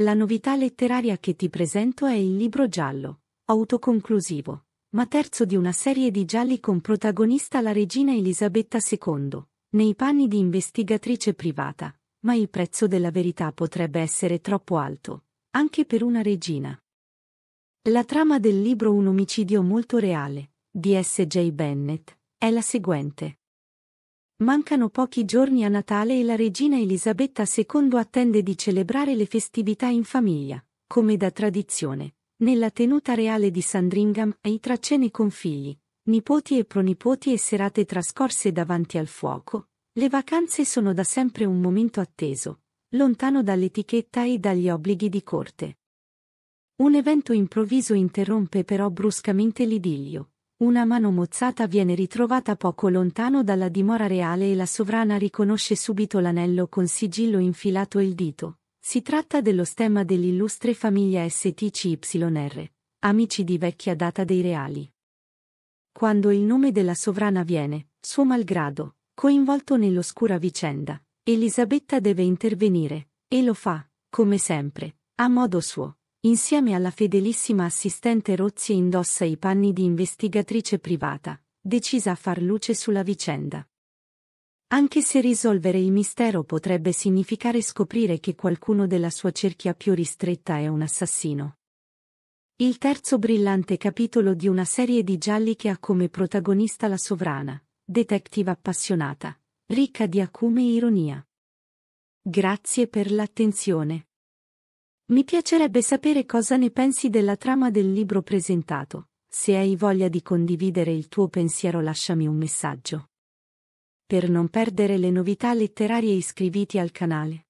La novità letteraria che ti presento è il libro giallo, autoconclusivo, ma terzo di una serie di gialli con protagonista la regina Elisabetta II, nei panni di investigatrice privata, ma il prezzo della verità potrebbe essere troppo alto, anche per una regina. La trama del libro Un omicidio molto reale, di S. J. Bennett, è la seguente. Mancano pochi giorni a Natale e la regina Elisabetta II attende di celebrare le festività in famiglia, come da tradizione, nella tenuta reale di Sandringham e ai tracene con figli, nipoti e pronipoti e serate trascorse davanti al fuoco. Le vacanze sono da sempre un momento atteso, lontano dall'etichetta e dagli obblighi di corte. Un evento improvviso interrompe però bruscamente l'idillio. Una mano mozzata viene ritrovata poco lontano dalla dimora reale e la sovrana riconosce subito l'anello con sigillo infilato il dito. Si tratta dello stemma dell'illustre famiglia STCYR, amici di vecchia data dei reali. Quando il nome della sovrana viene, suo malgrado, coinvolto nell'oscura vicenda, Elisabetta deve intervenire, e lo fa, come sempre, a modo suo, insieme alla fedelissima assistente Rozzi indossa i panni di investigatrice privata, decisa a far luce sulla vicenda. Anche se risolvere il mistero potrebbe significare scoprire che qualcuno della sua cerchia più ristretta è un assassino. Il terzo brillante capitolo di una serie di gialli che ha come protagonista la sovrana, detective appassionata, ricca di acume e ironia. Grazie per l'attenzione. Mi piacerebbe sapere cosa ne pensi della trama del libro presentato. Se hai voglia di condividere il tuo pensiero lasciami un messaggio. Per non perdere le novità letterarie iscriviti al canale.